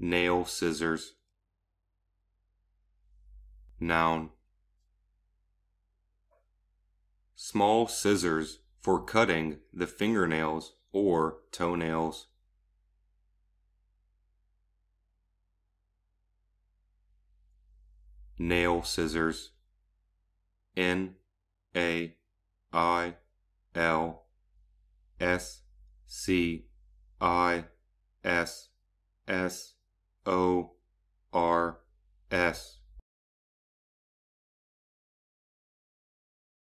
Nail scissors. Noun. Small scissors for cutting the fingernails or toenails. Nail scissors. N A I L S C I S S O R S.